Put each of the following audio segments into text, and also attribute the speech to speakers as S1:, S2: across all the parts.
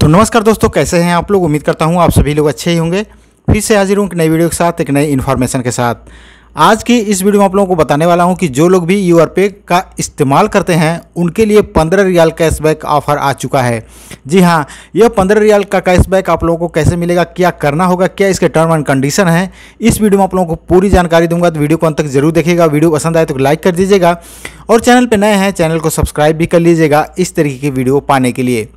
S1: तो नमस्कार दोस्तों कैसे हैं आप लोग उम्मीद करता हूँ आप सभी लोग अच्छे ही होंगे फिर से हाजिर हूँ एक नई वीडियो के साथ एक नई इन्फॉर्मेशन के साथ आज की इस वीडियो में आप लोगों को बताने वाला हूं कि जो लोग भी यू आर पे का इस्तेमाल करते हैं उनके लिए पंद्रह रियाल कैशबैक ऑफर आ चुका है जी हाँ यह पंद्रह रियाल का कैशबैक आप लोगों को कैसे मिलेगा क्या करना होगा क्या इसके टर्म एंड कंडीशन है इस वीडियो में आप लोगों को पूरी जानकारी दूंगा तो वीडियो को अंत तक जरूर देखिएगा वीडियो पसंद आए तो लाइक कर दीजिएगा और चैनल पर नए हैं चैनल को सब्सक्राइब भी कर लीजिएगा इस तरीके की वीडियो पाने के लिए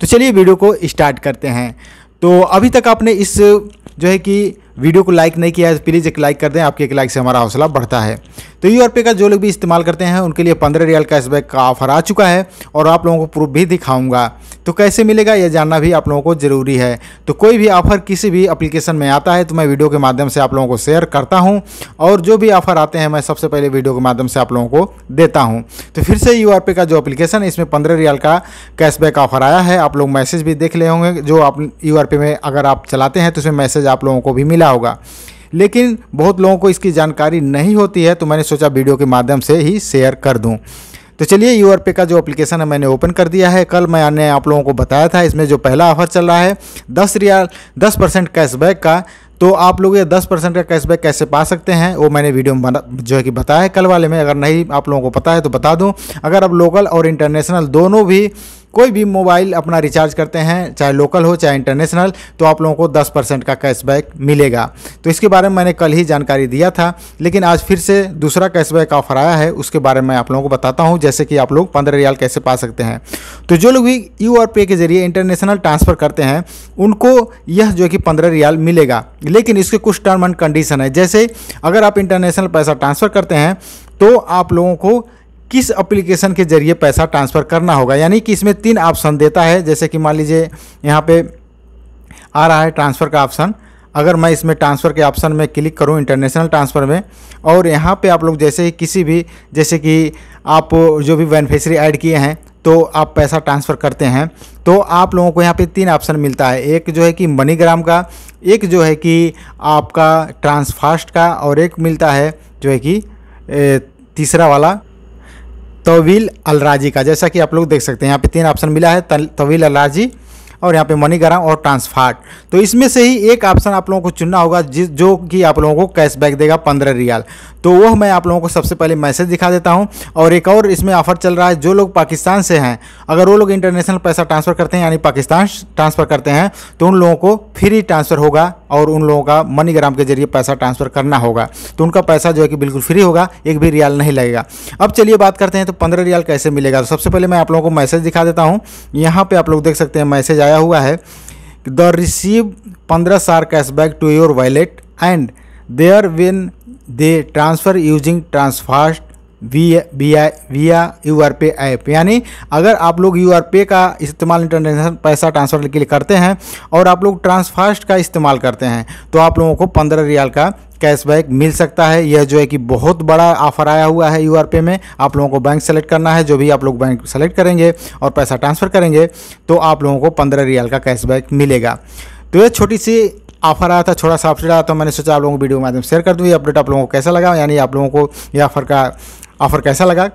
S1: तो चलिए वीडियो को स्टार्ट करते हैं तो अभी तक आपने इस जो है कि वीडियो को लाइक नहीं किया है प्लीज़ तो एक लाइक कर दें आपके एक लाइक से हमारा हौसला बढ़ता है तो यू पे का जो लोग भी इस्तेमाल करते हैं उनके लिए पंद्रह रियाल कैशबैक का ऑफर आ चुका है और आप लोगों को प्रूफ भी दिखाऊंगा तो कैसे मिलेगा यह जानना भी आप लोगों को ज़रूरी है तो कोई भी ऑफर किसी भी एप्लीकेशन में आता है तो मैं वीडियो के माध्यम से आप लोगों को शेयर करता हूँ और जो भी ऑफर आते हैं मैं सबसे पहले वीडियो के माध्यम से आप लोगों को देता हूँ तो फिर से यू पे का जो अप्लीकेशन है इसमें पंद्रह रियाल का कैशबैक ऑफर आया है आप लोग मैसेज भी देख ले होंगे जो आप यू पे में अगर आप चलाते हैं तो उसमें मैसेज आप लोगों को भी मिला होगा लेकिन बहुत लोगों को इसकी जानकारी नहीं होती है तो मैंने सोचा वीडियो के माध्यम से ही शेयर कर दूँ तो चलिए यूआर पे का जो एप्लीकेशन है मैंने ओपन कर दिया है कल मैंने आप लोगों को बताया था इसमें जो पहला ऑफर चल रहा है दस रियाल दस परसेंट कैशबैक का तो आप लोग ये दस परसेंट का कैशबैक कैसे पा सकते हैं वो मैंने वीडियो में बना जो है कि बताया है कल वाले में अगर नहीं आप लोगों को पता है तो बता दूँ अगर आप लोकल और इंटरनेशनल दोनों भी कोई भी मोबाइल अपना रिचार्ज करते हैं चाहे लोकल हो चाहे इंटरनेशनल तो आप लोगों को दस परसेंट का कैशबैक मिलेगा तो इसके बारे में मैंने कल ही जानकारी दिया था लेकिन आज फिर से दूसरा कैशबैक ऑफर आया है उसके बारे में आप लोगों को बताता हूँ जैसे कि आप लोग पंद्रह रियाल कैसे पा सकते हैं तो जो लोग भी यू आर पे के जरिए इंटरनेशनल ट्रांसफ़र करते हैं उनको यह जो कि पंद्रह रियाल मिलेगा लेकिन इसके कुछ टर्म एंड कंडीशन है जैसे अगर आप इंटरनेशनल पैसा ट्रांसफ़र करते हैं तो आप लोगों को किस एप्लीकेशन के जरिए पैसा ट्रांसफ़र करना होगा यानी कि इसमें तीन ऑप्शन देता है जैसे कि मान लीजिए यहाँ पे आ रहा है ट्रांसफ़र का ऑप्शन अगर मैं इसमें ट्रांसफ़र के ऑप्शन में क्लिक करूँ इंटरनेशनल ट्रांसफ़र में और यहाँ पे आप लोग जैसे किसी भी जैसे कि आप जो भी बेनिफिशरी ऐड किए हैं तो आप पैसा ट्रांसफ़र करते हैं तो आप लोगों को यहाँ पे तीन ऑप्शन मिलता है एक जो है कि मनीग्राम का एक जो है कि आपका ट्रांसफास्ट का और एक मिलता है जो है कि तीसरा वाला तवील अलराजी का जैसा कि आप लोग देख सकते हैं यहाँ पे तीन ऑप्शन मिला है तवील अलराजी और यहाँ पे मनीग्राम और ट्रांसफार्ट तो इसमें से ही एक ऑप्शन आप लोगों को चुनना होगा जिस जो कि आप लोगों को कैशबैक देगा पंद्रह रियाल तो वह मैं आप लोगों को सबसे पहले मैसेज दिखा देता हूँ और एक और इसमें ऑफर चल रहा है जो लोग पाकिस्तान से हैं अगर वो लोग इंटरनेशनल पैसा ट्रांसफ़र करते हैं यानी पाकिस्तान ट्रांसफ़र करते हैं तो उन लोगों को फ्री ट्रांसफ़र होगा और उन लोगों का मनीग्राम के जरिए पैसा ट्रांसफ़र करना होगा तो उनका पैसा जो है कि बिल्कुल फ्री होगा एक भी रियाल नहीं लगेगा अब चलिए बात करते हैं तो पंद्रह रियाल कैसे मिलेगा तो सबसे पहले मैं आप लोगों को मैसेज दिखा देता हूँ यहाँ पर आप लोग देख सकते हैं मैसेज आया हुआ है द रिसीव पंद्रह सार cashback to your wallet and there then they transfer using Transfast we we I via urpay app यानी अगर आप लोग यू आर पे का इस्तेमाल इंटरनेशनल पैसा ट्रांसफ़र के लिए करते हैं और आप लोग ट्रांसफास्ट का इस्तेमाल करते हैं तो आप लोगों को पंद्रह रियाल का कैशबैक मिल सकता है यह जो है कि बहुत बड़ा ऑफर आया हुआ है यू आर पे में आप लोगों को बैंक सेलेक्ट करना है जो भी आप लोग बैंक सेलेक्ट करेंगे और पैसा ट्रांसफ़र करेंगे तो आप लोगों को पंद्रह रियाल का कैशबैक मिलेगा तो यह छोटी सी ऑफर आया था छोटा सा ऑफर आया तो मैंने सोचा आप लोगों को वीडियो के माध्यम शेयर कर दूँ ये अपडेट आप लोगों को कैसा लगा यानी आप लोगों को ये ऑफर का ऑफर कैसा लगा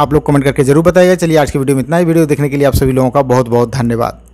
S1: आप लोग कमेंट करके ज़रूर बताइएगा चलिए आज की वीडियो में इतना ही वीडियो देखने के लिए आप सभी लोगों का बहुत बहुत धन्यवाद